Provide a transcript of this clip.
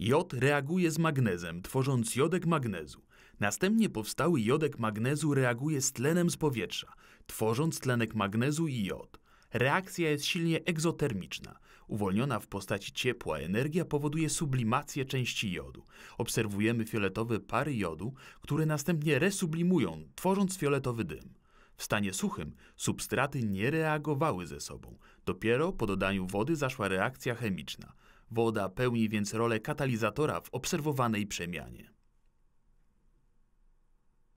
Jod reaguje z magnezem, tworząc jodek magnezu. Następnie powstały jodek magnezu reaguje z tlenem z powietrza, tworząc tlenek magnezu i jod. Reakcja jest silnie egzotermiczna. Uwolniona w postaci ciepła energia powoduje sublimację części jodu. Obserwujemy fioletowe pary jodu, które następnie resublimują, tworząc fioletowy dym. W stanie suchym substraty nie reagowały ze sobą. Dopiero po dodaniu wody zaszła reakcja chemiczna. Woda pełni więc rolę katalizatora w obserwowanej przemianie.